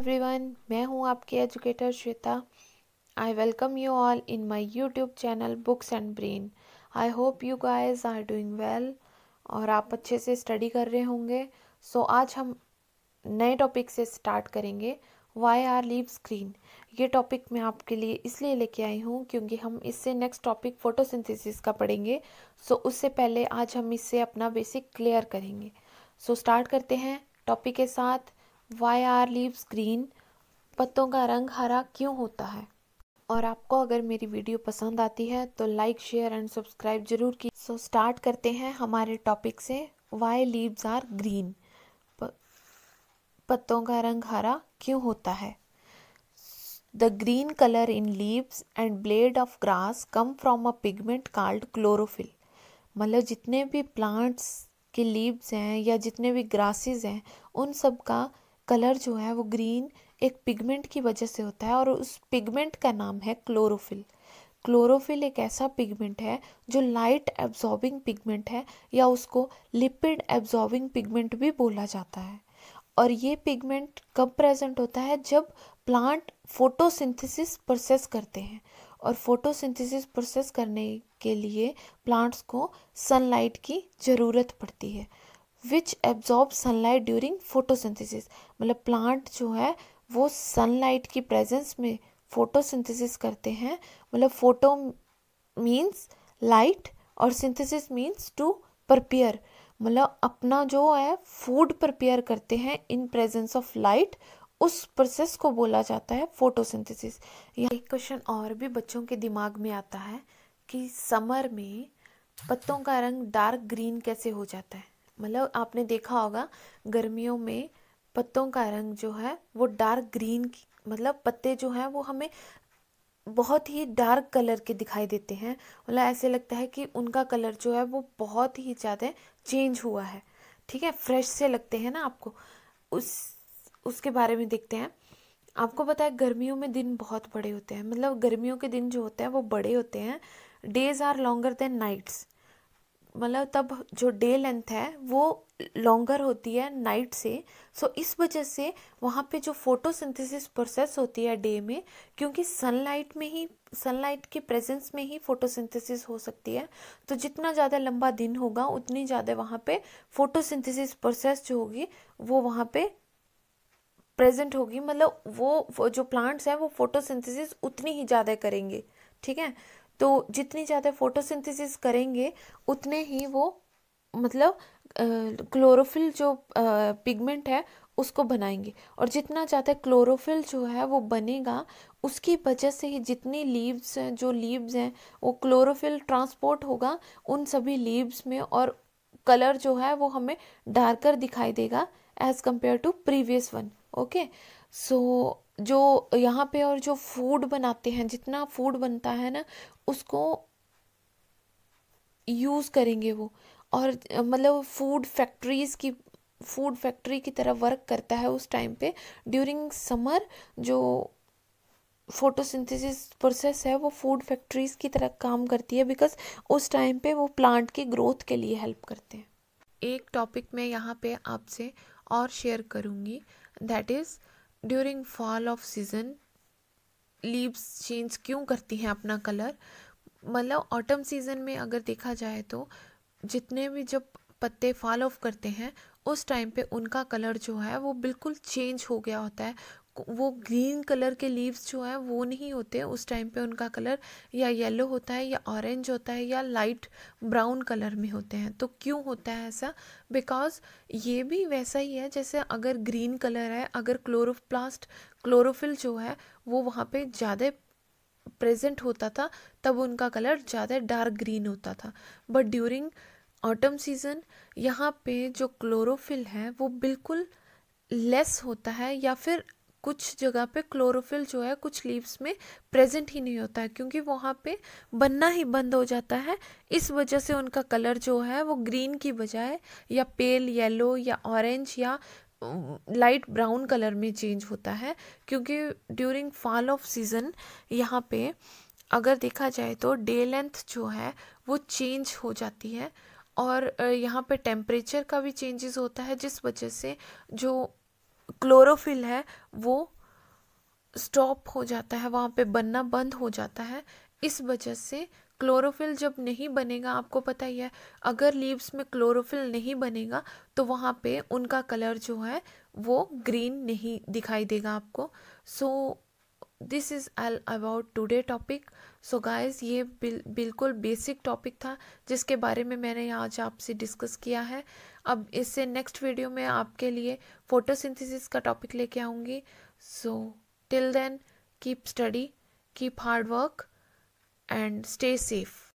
everyone मैं हूं आपकी educator Shweta I welcome you all in my YouTube channel books and brain I hope you guys are doing well और आप अच्छे से स्टडी कर रहे होंगे सो so, आज हम नए टॉपिक से स्टार्ट करेंगे वाई आर लीव स्क्रीन ये टॉपिक मैं आपके लिए इसलिए लेके आई हूँ क्योंकि हम इससे नेक्स्ट टॉपिक फोटोसिंथेसिस का पढ़ेंगे सो so, उससे पहले आज हम इससे अपना बेसिक क्लियर करेंगे सो so, स्टार्ट करते हैं टॉपिक के साथ वाई आर लीव्स ग्रीन पत्तों का रंग हरा क्यों होता है और आपको अगर मेरी वीडियो पसंद आती है तो लाइक शेयर एंड सब्सक्राइब जरूर की सो स्टार्ट करते हैं हमारे टॉपिक से वाई लीव्स आर ग्रीन पत्तों का रंग हरा क्यों होता है the green colour in leaves and blade of grass come from a pigment called chlorophyll मतलब जितने भी प्लांट्स के लीव्स हैं या जितने भी ग्रासेस हैं उन सब का कलर जो है वो ग्रीन एक पिगमेंट की वजह से होता है और उस पिगमेंट का नाम है क्लोरोफिल क्लोरोफिल एक ऐसा पिगमेंट है जो लाइट एब्जॉर्बिंग पिगमेंट है या उसको लिपिड एब्जॉर्बिंग पिगमेंट भी बोला जाता है और ये पिगमेंट कब प्रेजेंट होता है जब प्लांट फोटोसिंथेसिस प्रोसेस करते हैं और फोटोसिंथेसिस प्रोसेस करने के लिए प्लांट्स को सनलाइट की ज़रूरत पड़ती है which absorb sunlight during photosynthesis मतलब प्लांट जो है वो सनलाइट की प्रेजेंस में फोटोसिंथेसिस करते हैं मतलब फोटो मीन्स लाइट और सिंथेसिस मीन्स टू प्रपेयर मतलब अपना जो है फूड प्रपेयर करते हैं इन प्रेजेंस ऑफ लाइट उस प्रोसेस को बोला जाता है फोटोसिंथेसिस यह एक क्वेश्चन और भी बच्चों के दिमाग में आता है कि समर में पत्तों का रंग डार्क ग्रीन कैसे हो जाता है मतलब आपने देखा होगा गर्मियों में पत्तों का रंग जो है वो डार्क ग्रीन मतलब पत्ते जो हैं वो हमें बहुत ही डार्क कलर के दिखाई देते हैं मतलब ऐसे लगता है कि उनका कलर जो है वो बहुत ही ज़्यादा चेंज हुआ है ठीक है फ्रेश से लगते हैं ना आपको उस उसके बारे में देखते हैं आपको पता है गर्मियों में दिन बहुत बड़े होते हैं मतलब गर्मियों के दिन जो होते हैं वो बड़े होते हैं days are longer than nights मतलब तब जो डे लेंथ है वो लॉन्गर होती है नाइट से सो so, इस वजह से वहाँ पे जो फोटोसिंथेसिस प्रोसेस होती है डे में क्योंकि सनलाइट में ही सनलाइट के प्रेजेंस में ही फोटोसिंथेसिस हो सकती है तो जितना ज़्यादा लंबा दिन होगा उतनी ज़्यादा वहाँ पे फोटोसिंथेसिस प्रोसेस जो होगी वो वहाँ पे प्रेजेंट होगी मतलब वो, वो जो प्लांट्स हैं वो फोटोसिंथेसिस उतनी ही ज़्यादा करेंगे ठीक है तो जितनी ज़्यादा फोटोसिंथेसिस करेंगे उतने ही वो मतलब क्लोरोफिल जो पिगमेंट है उसको बनाएंगे और जितना ज़्यादा क्लोरोफिल जो है वो बनेगा उसकी वजह से ही जितनी लीव्स हैं जो लीव्स हैं वो क्लोरोफिल ट्रांसपोर्ट होगा उन सभी लीव्स में और कलर जो है वो हमें डार्कर दिखाई देगा as compare to previous one okay so जो यहाँ पे और जो फूड बनाते हैं जितना फूड बनता है ना उसको यूज़ करेंगे वो और मतलब फूड फैक्ट्रीज़ की फूड फैक्ट्री की तरह वर्क करता है उस टाइम पे ड्यूरिंग समर जो फोटोसिंथेसिस प्रोसेस है वो फूड फैक्ट्रीज़ की तरह काम करती है बिकॉज उस टाइम पे वो प्लांट की ग्रोथ के लिए हेल्प करते हैं एक टॉपिक मैं यहाँ पे आपसे और शेयर करूँगी that is during fall of season leaves change क्यों करती हैं अपना कलर मतलब ऑटम सीज़न में अगर देखा जाए तो जितने भी जब पत्ते फॉल ऑफ करते हैं उस टाइम पे उनका कलर जो है वो बिल्कुल चेंज हो गया होता है वो ग्रीन कलर के लीव्स जो हैं वो नहीं होते उस टाइम पे उनका कलर या येलो होता है या ऑरेंज होता है या लाइट ब्राउन कलर में होते हैं तो क्यों होता है ऐसा बिकॉज ये भी वैसा ही है जैसे अगर ग्रीन कलर है अगर क्लोरोप्लास्ट क्लोरोफिल जो है वो वहाँ पे ज़्यादा प्रेजेंट होता था तब उनका कलर ज़्यादा डार्क ग्रीन होता था बट ड्यूरिंग ऑटम सीज़न यहाँ पे जो क्लोरोफिल है वो बिल्कुल लेस होता है या फिर कुछ जगह पे क्लोरोफिल जो है कुछ लीव्स में प्रेजेंट ही नहीं होता है क्योंकि वहाँ पे बनना ही बंद हो जाता है इस वजह से उनका कलर जो है वो ग्रीन की बजाय या पेल येलो या ऑरेंज या लाइट ब्राउन कलर में चेंज होता है क्योंकि ड्यूरिंग फॉल ऑफ सीज़न यहाँ पे अगर देखा जाए तो डे लेंथ जो है वो चेंज हो जाती है और यहाँ पे टेम्परेचर का भी चेंजेस होता है जिस वजह से जो क्लोरोफिल है वो स्टॉप हो जाता है वहाँ पे बनना बंद हो जाता है इस वजह से क्लोरोफिल जब नहीं बनेगा आपको पता ही है अगर लीव्स में क्लोरोफिल नहीं बनेगा तो वहाँ पे उनका कलर जो है वो ग्रीन नहीं दिखाई देगा आपको so this is all about today topic so guys ये बिल, बिल्कुल बेसिक टॉपिक था जिसके बारे में मैंने आज आपसे डिस्कस किया है अब इससे नेक्स्ट वीडियो में आपके लिए फोटोसिंथेसिस का टॉपिक लेके आऊँगी so till then keep study keep hard work and stay safe